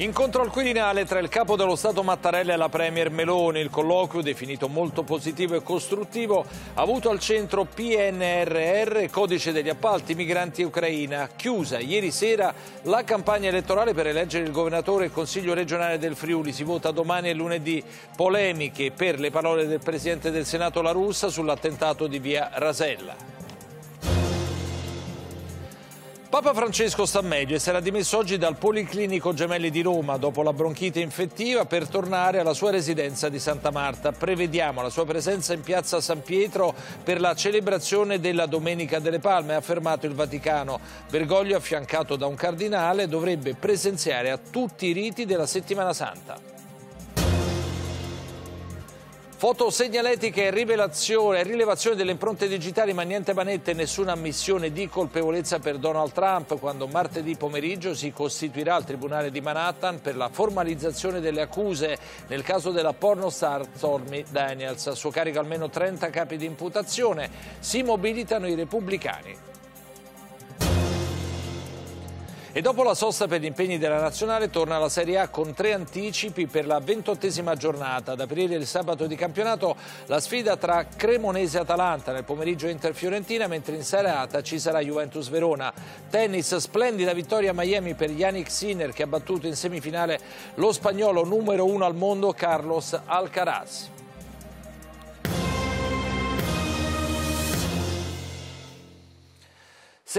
Incontro al Quirinale tra il capo dello Stato Mattarella e la Premier Meloni. Il colloquio, definito molto positivo e costruttivo, ha avuto al centro PNRR, codice degli appalti, migranti Ucraina. Chiusa ieri sera la campagna elettorale per eleggere il governatore e il Consiglio regionale del Friuli. Si vota domani e lunedì. Polemiche per le parole del Presidente del Senato La Russa sull'attentato di via Rasella. Papa Francesco sta meglio e sarà dimesso oggi dal Policlinico Gemelli di Roma dopo la bronchite infettiva per tornare alla sua residenza di Santa Marta. Prevediamo la sua presenza in piazza San Pietro per la celebrazione della Domenica delle Palme, ha affermato il Vaticano. Bergoglio, affiancato da un cardinale, dovrebbe presenziare a tutti i riti della settimana santa. Fotosegnaletiche e rilevazione delle impronte digitali, ma niente manette, nessuna ammissione di colpevolezza per Donald Trump quando martedì pomeriggio si costituirà al Tribunale di Manhattan per la formalizzazione delle accuse nel caso della pornostar Stormy Daniels. A suo carico almeno 30 capi di imputazione. Si mobilitano i repubblicani. E dopo la sosta per gli impegni della Nazionale torna la Serie A con tre anticipi per la ventottesima giornata. Ad aprire il sabato di campionato la sfida tra Cremonese e Atalanta, nel pomeriggio Inter-Fiorentina, mentre in serata ci sarà Juventus-Verona. Tennis, splendida vittoria a Miami per Yannick Sinner che ha battuto in semifinale lo spagnolo numero uno al mondo Carlos Alcaraz.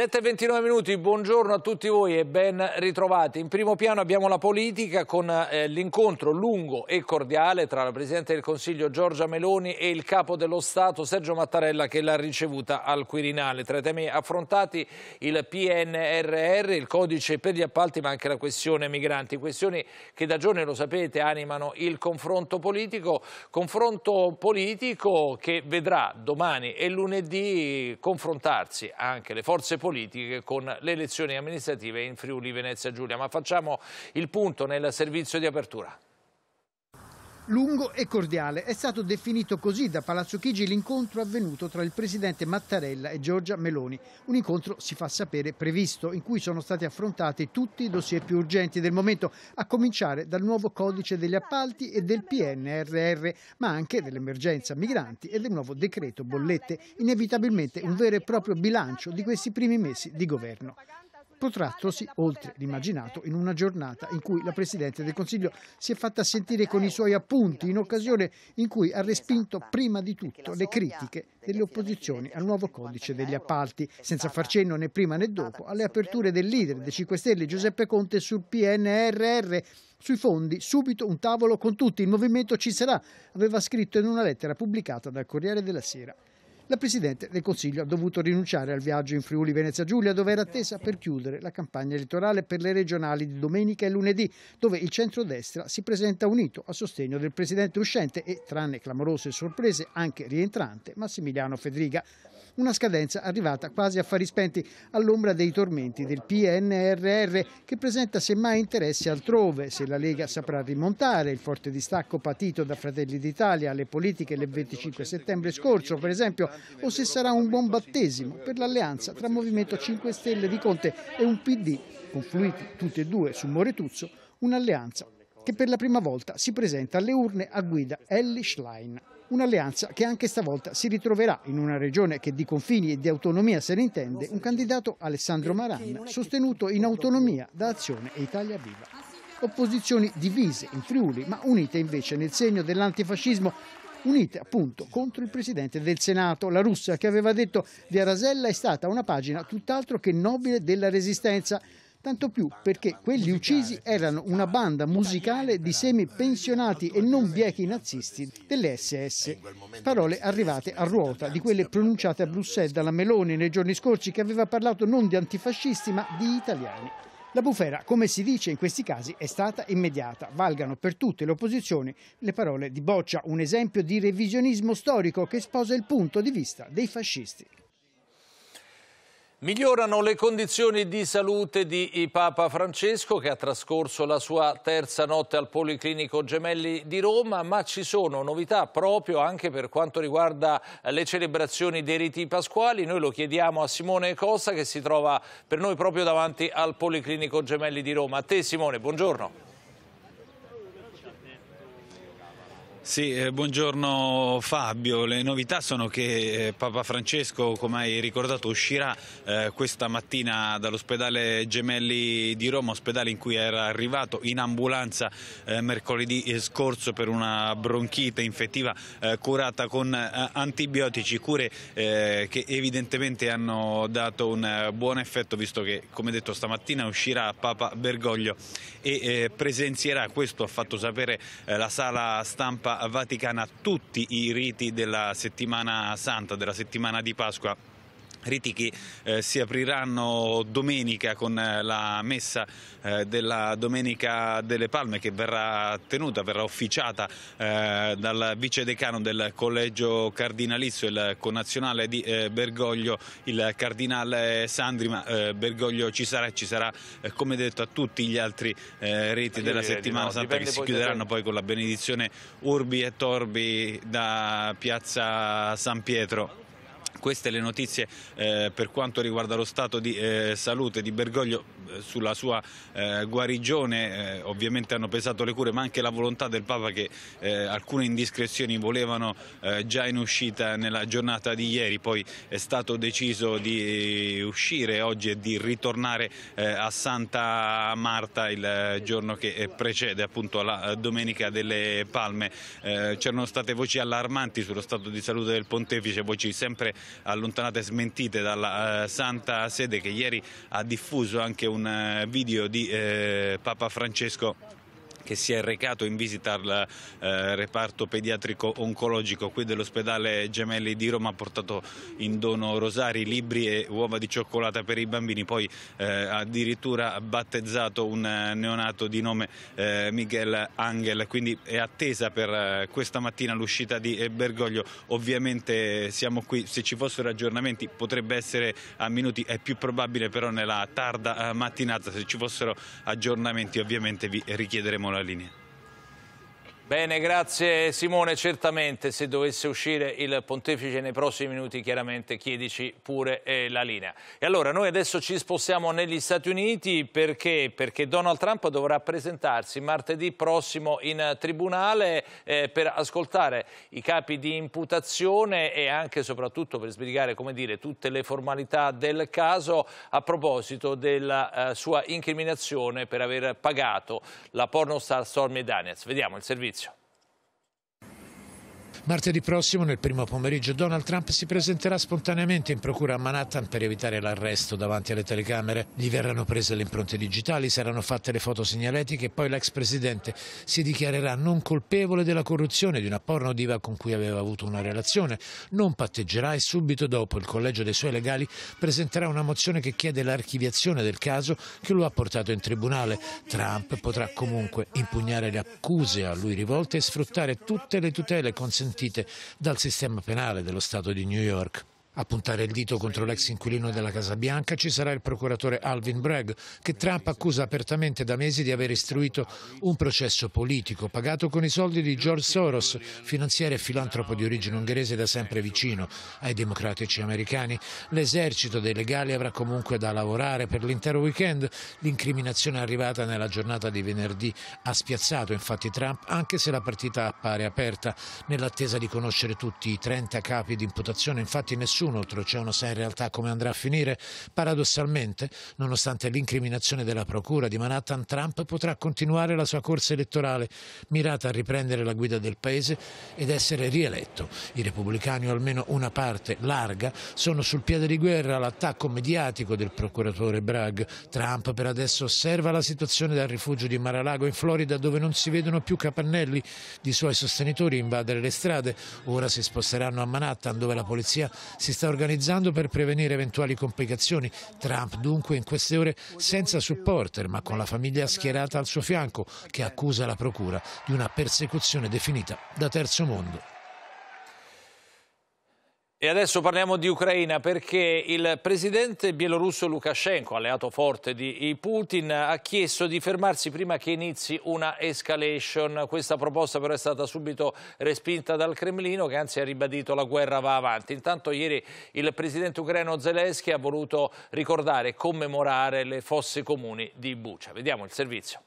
7.29 minuti, buongiorno a tutti voi e ben ritrovati. In primo piano abbiamo la politica con eh, l'incontro lungo e cordiale tra la Presidente del Consiglio Giorgia Meloni e il Capo dello Stato Sergio Mattarella che l'ha ricevuta al Quirinale. Tra i temi affrontati il PNRR, il codice per gli appalti ma anche la questione migranti, questioni che da giorni, lo sapete, animano il confronto politico, confronto politico che vedrà domani e lunedì confrontarsi anche le forze politiche politiche con le elezioni amministrative in Friuli Venezia Giulia. Ma facciamo il punto nel servizio di apertura lungo e cordiale. È stato definito così da Palazzo Chigi l'incontro avvenuto tra il presidente Mattarella e Giorgia Meloni. Un incontro, si fa sapere, previsto, in cui sono stati affrontati tutti i dossier più urgenti del momento, a cominciare dal nuovo codice degli appalti e del PNRR, ma anche dell'emergenza migranti e del nuovo decreto bollette, inevitabilmente un vero e proprio bilancio di questi primi mesi di governo protrattosi oltre l'immaginato in una giornata in cui la Presidente del Consiglio si è fatta sentire con i suoi appunti, in occasione in cui ha respinto prima di tutto le critiche delle opposizioni al nuovo codice degli appalti, senza far cenno né prima né dopo alle aperture del leader dei 5 Stelle Giuseppe Conte sul PNRR sui fondi, subito un tavolo con tutti, il movimento ci sarà, aveva scritto in una lettera pubblicata dal Corriere della Sera la Presidente del Consiglio ha dovuto rinunciare al viaggio in Friuli Venezia Giulia dove era attesa per chiudere la campagna elettorale per le regionali di domenica e lunedì dove il centrodestra si presenta unito a sostegno del Presidente uscente e tranne clamorose sorprese anche rientrante Massimiliano Federica una scadenza arrivata quasi a fari spenti all'ombra dei tormenti del PNRR che presenta semmai interessi altrove. Se la Lega saprà rimontare il forte distacco patito da Fratelli d'Italia alle politiche del 25 settembre scorso, per esempio, o se sarà un buon battesimo per l'alleanza tra Movimento 5 Stelle di Conte e un PD, confluiti tutti e due su Moretuzzo, un'alleanza che per la prima volta si presenta alle urne a guida Ellie Schlein. Un'alleanza che anche stavolta si ritroverà in una regione che di confini e di autonomia se ne intende un candidato Alessandro Maran, sostenuto in autonomia da Azione e Italia Viva. Opposizioni divise in Friuli, ma unite invece nel segno dell'antifascismo unite appunto contro il presidente del Senato, la russa, che aveva detto di Arasella è stata una pagina tutt'altro che nobile della resistenza tanto più perché quelli uccisi erano una banda musicale di semi-pensionati e non viechi nazisti delle SS. Parole arrivate a ruota di quelle pronunciate a Bruxelles dalla Meloni nei giorni scorsi che aveva parlato non di antifascisti ma di italiani. La bufera, come si dice in questi casi, è stata immediata. Valgano per tutte le opposizioni le parole di Boccia, un esempio di revisionismo storico che sposa il punto di vista dei fascisti. Migliorano le condizioni di salute di Papa Francesco che ha trascorso la sua terza notte al Policlinico Gemelli di Roma, ma ci sono novità proprio anche per quanto riguarda le celebrazioni dei riti pasquali. Noi lo chiediamo a Simone Costa che si trova per noi proprio davanti al Policlinico Gemelli di Roma. A te Simone, buongiorno. Sì, eh, buongiorno Fabio. Le novità sono che eh, Papa Francesco, come hai ricordato, uscirà eh, questa mattina dall'ospedale Gemelli di Roma, ospedale in cui era arrivato in ambulanza eh, mercoledì eh, scorso per una bronchite infettiva eh, curata con antibiotici, cure che evidentemente hanno dato un buon effetto visto che, come detto, stamattina uscirà Papa Bergoglio e presenzierà, questo ha fatto sapere la sala stampa Vaticana tutti i riti della settimana santa, della settimana di Pasqua Riti che eh, si apriranno domenica con eh, la messa eh, della Domenica delle Palme che verrà tenuta, verrà officiata eh, dal vice decano del collegio cardinalizio, il connazionale di eh, Bergoglio, il cardinale Sandri, ma eh, Bergoglio ci sarà e ci sarà come detto a tutti gli altri reti della settimana no, santa che si chiuderanno poi con la benedizione Urbi e Torbi da piazza San Pietro. Queste le notizie eh, per quanto riguarda lo stato di eh, salute di Bergoglio eh, sulla sua eh, guarigione, eh, ovviamente hanno pesato le cure ma anche la volontà del Papa che eh, alcune indiscrezioni volevano già in uscita nella giornata di ieri, poi è stato deciso di uscire oggi e di ritornare a Santa Marta il giorno che precede appunto la Domenica delle Palme. C'erano state voci allarmanti sullo stato di salute del Pontefice, voci sempre allontanate e smentite dalla eh, Santa Sede che ieri ha diffuso anche un eh, video di eh, Papa Francesco che si è recato in visita al eh, reparto pediatrico oncologico qui dell'ospedale Gemelli di Roma, ha portato in dono rosari, libri e uova di cioccolata per i bambini, poi eh, addirittura ha battezzato un eh, neonato di nome eh, Miguel Angel, quindi è attesa per eh, questa mattina l'uscita di eh, Bergoglio, ovviamente siamo qui, se ci fossero aggiornamenti potrebbe essere a minuti, è più probabile però nella tarda mattinata, se ci fossero aggiornamenti ovviamente vi richiederemo la línea. Bene, grazie Simone. Certamente se dovesse uscire il pontefice nei prossimi minuti, chiaramente chiedici pure eh, la linea. E allora noi adesso ci spostiamo negli Stati Uniti perché? Perché Donald Trump dovrà presentarsi martedì prossimo in tribunale eh, per ascoltare i capi di imputazione e anche e soprattutto per sbrigare come dire, tutte le formalità del caso a proposito della eh, sua incriminazione per aver pagato la pornostar Stormy Daniels. Vediamo il servizio. Martedì prossimo, nel primo pomeriggio, Donald Trump si presenterà spontaneamente in procura a Manhattan per evitare l'arresto davanti alle telecamere. Gli verranno prese le impronte digitali, saranno fatte le foto segnaletiche e poi l'ex presidente si dichiarerà non colpevole della corruzione di una porno diva con cui aveva avuto una relazione, non patteggerà e subito dopo il collegio dei suoi legali presenterà una mozione che chiede l'archiviazione del caso che lo ha portato in tribunale. Trump potrà comunque impugnare le accuse a lui rivolte e sfruttare tutte le tutele consentite garantite dal sistema penale dello Stato di New York. A puntare il dito contro l'ex inquilino della Casa Bianca ci sarà il procuratore Alvin Bragg, che Trump accusa apertamente da mesi di aver istruito un processo politico pagato con i soldi di George Soros, finanziere e filantropo di origine ungherese da sempre vicino ai democratici americani. L'esercito dei legali avrà comunque da lavorare per l'intero weekend. L'incriminazione arrivata nella giornata di venerdì ha spiazzato infatti Trump, anche se la partita appare aperta. Nell'attesa di conoscere tutti i 30 capi di imputazione, infatti nessuno oltreoceano sa in realtà come andrà a finire? Paradossalmente, nonostante l'incriminazione della Procura di Manhattan, Trump potrà continuare la sua corsa elettorale, mirata a riprendere la guida del paese ed essere rieletto. I repubblicani, o almeno una parte larga, sono sul piede di guerra all'attacco mediatico del procuratore Bragg. Trump per adesso osserva la situazione dal rifugio di Mar-a-Lago in Florida, dove non si vedono più capannelli di suoi sostenitori invadere le strade. Ora si sposteranno a Manhattan, dove la polizia si sta sta organizzando per prevenire eventuali complicazioni. Trump dunque in queste ore senza supporter ma con la famiglia schierata al suo fianco che accusa la procura di una persecuzione definita da terzo mondo. E adesso parliamo di Ucraina perché il presidente bielorusso Lukashenko, alleato forte di Putin, ha chiesto di fermarsi prima che inizi una escalation. Questa proposta però è stata subito respinta dal Cremlino che anzi ha ribadito la guerra va avanti. Intanto ieri il presidente ucraino Zelensky ha voluto ricordare e commemorare le fosse comuni di Bucia. Vediamo il servizio.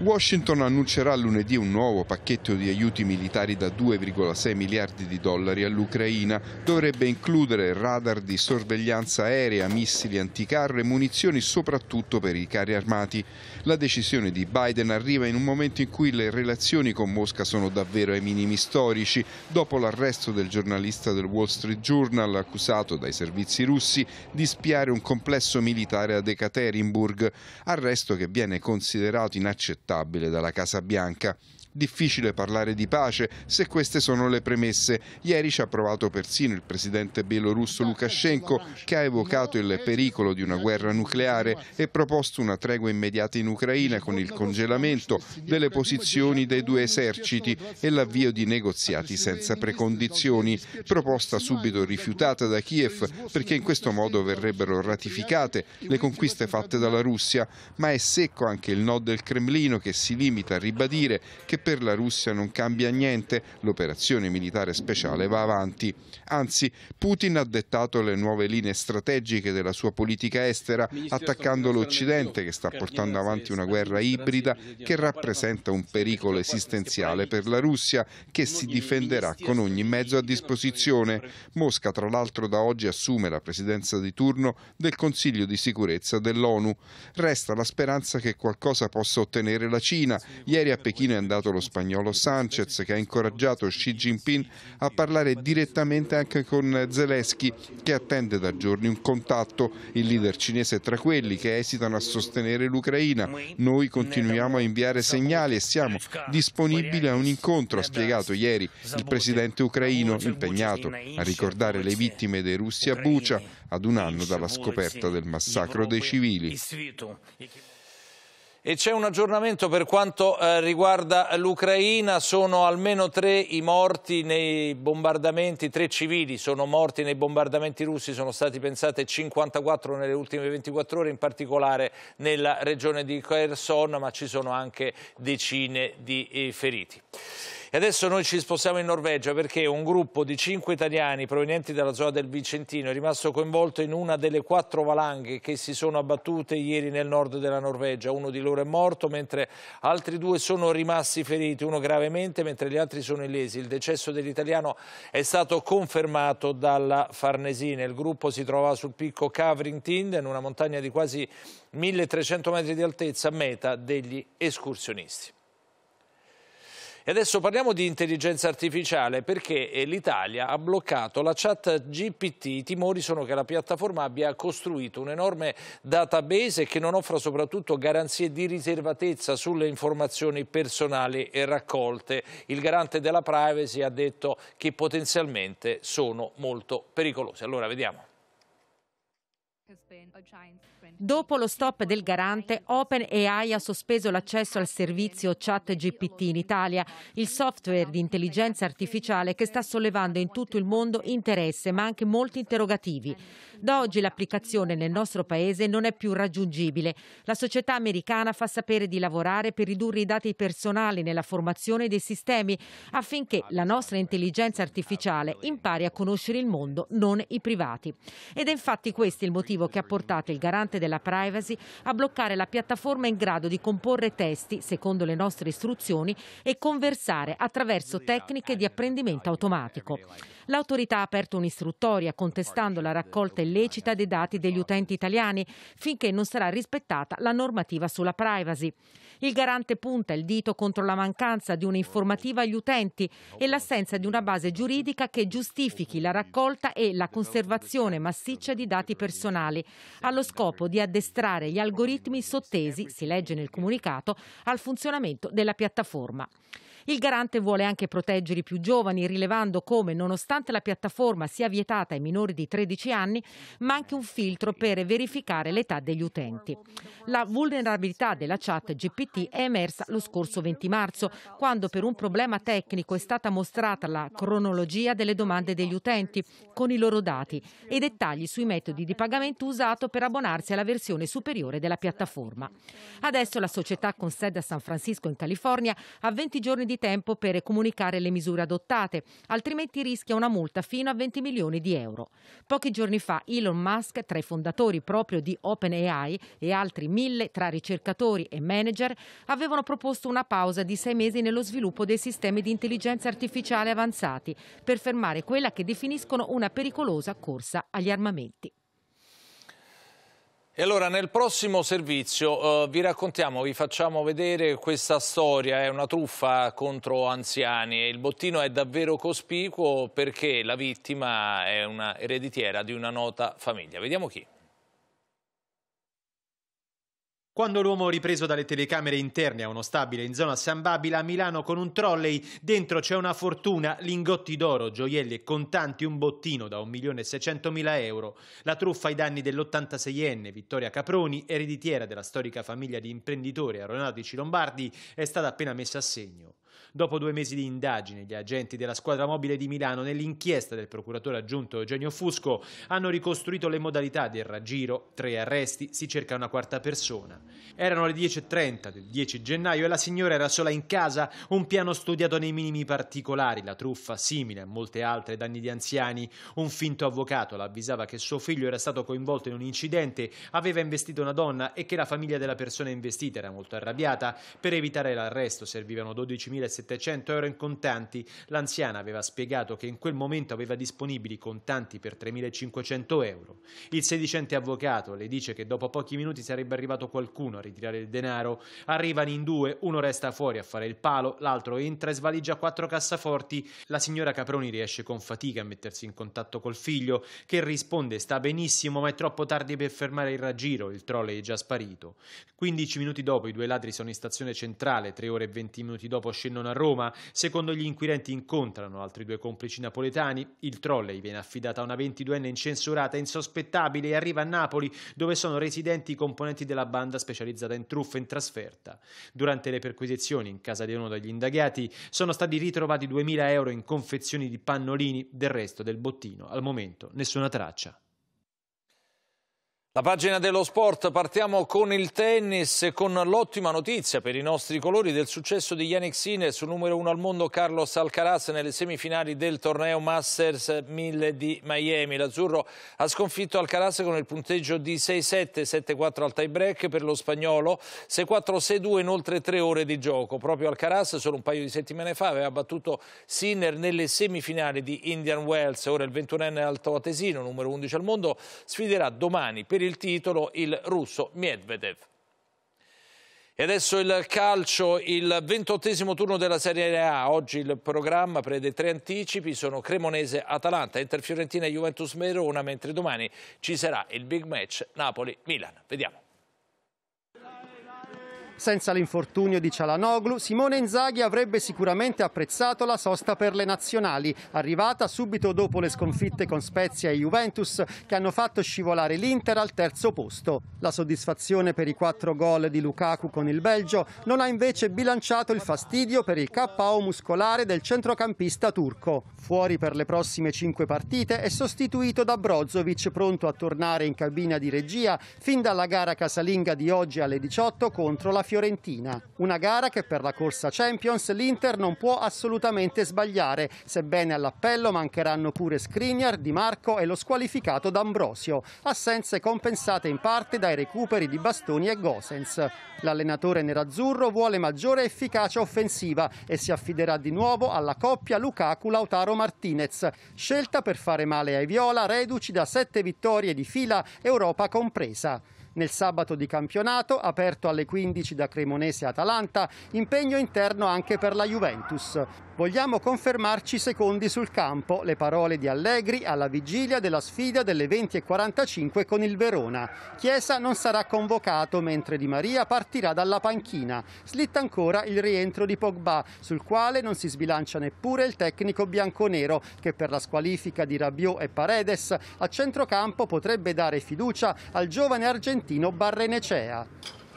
Washington annuncerà lunedì un nuovo pacchetto di aiuti militari da 2,6 miliardi di dollari all'Ucraina. Dovrebbe includere radar di sorveglianza aerea, missili anticarro e munizioni soprattutto per i carri armati. La decisione di Biden arriva in un momento in cui le relazioni con Mosca sono davvero ai minimi storici, dopo l'arresto del giornalista del Wall Street Journal accusato dai servizi russi di spiare un complesso militare ad Ekaterinburg, arresto che viene considerato inaccettabile inaccettabile dalla Casa Bianca. Difficile parlare di pace se queste sono le premesse. Ieri ci ha provato persino il presidente bielorusso Lukashenko che ha evocato il pericolo di una guerra nucleare e proposto una tregua immediata in Ucraina con il congelamento delle posizioni dei due eserciti e l'avvio di negoziati senza precondizioni, proposta subito rifiutata da Kiev perché in questo modo verrebbero ratificate le conquiste fatte dalla Russia, ma è secco anche il no del Cremlino che si limita a ribadire che per la Russia non cambia niente, l'operazione militare speciale va avanti. Anzi, Putin ha dettato le nuove linee strategiche della sua politica estera, attaccando l'Occidente che sta portando avanti una guerra ibrida che rappresenta un pericolo esistenziale per la Russia che si difenderà con ogni mezzo a disposizione. Mosca, tra l'altro, da oggi assume la presidenza di turno del Consiglio di sicurezza dell'ONU. Resta la speranza che qualcosa possa ottenere la Cina. Ieri a Pechino è andato criticato lo spagnolo Sanchez che ha incoraggiato Xi Jinping a parlare direttamente anche con Zelensky che attende da giorni un contatto. Il leader cinese è tra quelli che esitano a sostenere l'Ucraina. Noi continuiamo a inviare segnali e siamo disponibili a un incontro, ha spiegato ieri il presidente ucraino impegnato a ricordare le vittime dei russi a Bucia ad un anno dalla scoperta del massacro dei civili. E c'è un aggiornamento per quanto eh, riguarda l'Ucraina, sono almeno tre i morti nei bombardamenti, tre civili sono morti nei bombardamenti russi, sono stati pensate 54 nelle ultime 24 ore, in particolare nella regione di Kherson, ma ci sono anche decine di eh, feriti. E adesso noi ci spostiamo in Norvegia perché un gruppo di cinque italiani provenienti dalla zona del Vicentino è rimasto coinvolto in una delle quattro valanghe che si sono abbattute ieri nel nord della Norvegia. Uno di loro è morto, mentre altri due sono rimasti feriti, uno gravemente, mentre gli altri sono illesi. Il decesso dell'italiano è stato confermato dalla Farnesina. Il gruppo si trovava sul picco Cavringtind, in una montagna di quasi 1300 metri di altezza, meta degli escursionisti. E adesso parliamo di intelligenza artificiale perché eh, l'Italia ha bloccato la chat GPT. I timori sono che la piattaforma abbia costruito un enorme database che non offra soprattutto garanzie di riservatezza sulle informazioni personali e raccolte. Il garante della privacy ha detto che potenzialmente sono molto pericolose. Allora vediamo. Dopo lo stop del garante, OpenAI ha sospeso l'accesso al servizio ChatGPT in Italia, il software di intelligenza artificiale che sta sollevando in tutto il mondo interesse ma anche molti interrogativi. Da oggi l'applicazione nel nostro paese non è più raggiungibile. La società americana fa sapere di lavorare per ridurre i dati personali nella formazione dei sistemi affinché la nostra intelligenza artificiale impari a conoscere il mondo, non i privati. Ed è infatti questo il motivo motivo che ha portato il garante della privacy a bloccare la piattaforma in grado di comporre testi, secondo le nostre istruzioni, e conversare attraverso tecniche di apprendimento automatico. L'autorità ha aperto un'istruttoria contestando la raccolta illecita dei dati degli utenti italiani finché non sarà rispettata la normativa sulla privacy. Il garante punta il dito contro la mancanza di un'informativa agli utenti e l'assenza di una base giuridica che giustifichi la raccolta e la conservazione massiccia di dati personali artificiali, allo scopo di addestrare gli algoritmi sottesi, si legge nel comunicato, al funzionamento della piattaforma. Il garante vuole anche proteggere i più giovani, rilevando come, nonostante la piattaforma sia vietata ai minori di 13 anni, manchi un filtro per verificare l'età degli utenti. La vulnerabilità della chat GPT è emersa lo scorso 20 marzo, quando per un problema tecnico è stata mostrata la cronologia delle domande degli utenti, con i loro dati e dettagli sui metodi di pagamento usato per abbonarsi alla versione superiore della piattaforma. Adesso la società con sede a San Francisco in California ha 20 giorni di di tempo per comunicare le misure adottate, altrimenti rischia una multa fino a 20 milioni di euro. Pochi giorni fa Elon Musk, tra i fondatori proprio di OpenAI e altri mille tra ricercatori e manager, avevano proposto una pausa di sei mesi nello sviluppo dei sistemi di intelligenza artificiale avanzati per fermare quella che definiscono una pericolosa corsa agli armamenti. E allora nel prossimo servizio eh, vi raccontiamo, vi facciamo vedere questa storia, è una truffa contro anziani e il bottino è davvero cospicuo perché la vittima è una ereditiera di una nota famiglia. Vediamo chi. Quando l'uomo ripreso dalle telecamere interne a uno stabile in zona San Babila a Milano con un trolley, dentro c'è una fortuna, lingotti d'oro, gioielli e contanti, un bottino da 1.600.000 euro. La truffa ai danni dell'86enne Vittoria Caproni, ereditiera della storica famiglia di imprenditori aeronautici lombardi, è stata appena messa a segno dopo due mesi di indagine. Gli agenti della squadra mobile di Milano, nell'inchiesta del procuratore aggiunto Eugenio Fusco, hanno ricostruito le modalità del raggiro, tre arresti, si cerca una quarta persona. Erano le 10.30 del 10 gennaio e la signora era sola in casa, un piano studiato nei minimi particolari, la truffa simile a molte altre danni di anziani. Un finto avvocato l'avvisava che suo figlio era stato coinvolto in un incidente, aveva investito una donna e che la famiglia della persona investita era molto arrabbiata. Per evitare l'arresto servivano 12.700 700 euro in contanti, l'anziana aveva spiegato che in quel momento aveva disponibili contanti per 3.500 euro. Il sedicente avvocato le dice che dopo pochi minuti sarebbe arrivato qualcuno a ritirare il denaro. Arrivano in due, uno resta fuori a fare il palo, l'altro entra e svaligia quattro cassaforti. La signora Caproni riesce con fatica a mettersi in contatto col figlio, che risponde sta benissimo ma è troppo tardi per fermare il raggiro, il trolley è già sparito. 15 minuti dopo i due ladri sono in stazione centrale, 3 ore e 20 minuti dopo scendono a Roma. Secondo gli inquirenti incontrano altri due complici napoletani. Il trolley viene affidato a una 22enne incensurata, insospettabile, e arriva a Napoli, dove sono residenti i componenti della banda specializzata in truffe in trasferta. Durante le perquisizioni in casa di uno degli indagati sono stati ritrovati 2.000 euro in confezioni di pannolini del resto del bottino. Al momento nessuna traccia. La pagina dello sport, partiamo con il tennis con l'ottima notizia per i nostri colori del successo di Yannick Sinner sul numero uno al mondo Carlos Alcaraz nelle semifinali del torneo Masters 1000 di Miami. L'azzurro ha sconfitto Alcaraz con il punteggio di 6-7, 7-4 al tie break per lo spagnolo, 6-4, 6-2 in oltre tre ore di gioco. Proprio Alcaraz solo un paio di settimane fa aveva battuto Sinner nelle semifinali di Indian Wells. Ora il 21enne altoatesino, numero 11 al mondo, sfiderà domani per il il titolo il russo Medvedev. E adesso il calcio, il ventottesimo turno della Serie A. Oggi il programma prevede tre anticipi, sono Cremonese, Atalanta, Inter Fiorentina e Juventus Verona, mentre domani ci sarà il big match Napoli-Milan. Vediamo. Senza l'infortunio di Cialanoglu, Simone Inzaghi avrebbe sicuramente apprezzato la sosta per le nazionali, arrivata subito dopo le sconfitte con Spezia e Juventus che hanno fatto scivolare l'Inter al terzo posto. La soddisfazione per i quattro gol di Lukaku con il Belgio non ha invece bilanciato il fastidio per il KO muscolare del centrocampista turco. Fuori per le prossime cinque partite è sostituito da Brozovic pronto a tornare in cabina di regia fin dalla gara casalinga di oggi alle 18 contro la Fiorentina. Una gara che per la corsa Champions l'Inter non può assolutamente sbagliare, sebbene all'appello mancheranno pure Skriniar, Di Marco e lo squalificato D'Ambrosio, assenze compensate in parte dai recuperi di Bastoni e Gosens. L'allenatore nerazzurro vuole maggiore efficacia offensiva e si affiderà di nuovo alla coppia Lukaku-Lautaro Martinez, scelta per fare male ai Viola, reduci da sette vittorie di fila Europa compresa nel sabato di campionato, aperto alle 15 da Cremonese e Atalanta, impegno interno anche per la Juventus. Vogliamo confermarci secondi sul campo, le parole di Allegri alla vigilia della sfida delle 20.45 con il Verona. Chiesa non sarà convocato mentre Di Maria partirà dalla panchina. Slitta ancora il rientro di Pogba, sul quale non si sbilancia neppure il tecnico bianconero, che per la squalifica di Rabiot e Paredes a centrocampo potrebbe dare fiducia al giovane argentino Trentino-Barrenecea.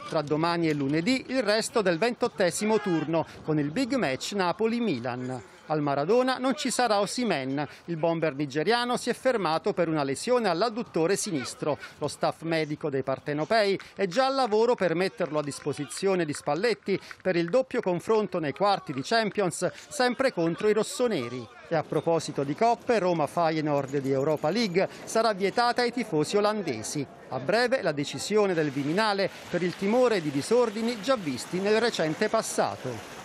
Tra domani e lunedì il resto del ventottesimo turno con il big match Napoli-Milan. Al Maradona non ci sarà Osimen. Il bomber nigeriano si è fermato per una lesione all'adduttore sinistro. Lo staff medico dei partenopei è già al lavoro per metterlo a disposizione di Spalletti per il doppio confronto nei quarti di Champions, sempre contro i rossoneri. E a proposito di coppe, Roma Feyenoord di Europa League sarà vietata ai tifosi olandesi. A breve la decisione del Viminale per il timore di disordini già visti nel recente passato.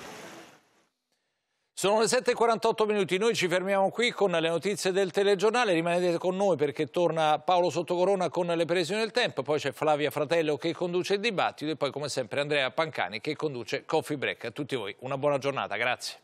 Sono le 7.48 minuti, noi ci fermiamo qui con le notizie del telegiornale, rimanete con noi perché torna Paolo Sottocorona con le previsioni del tempo, poi c'è Flavia Fratello che conduce il dibattito e poi come sempre Andrea Pancani che conduce Coffee Break. A tutti voi una buona giornata, grazie.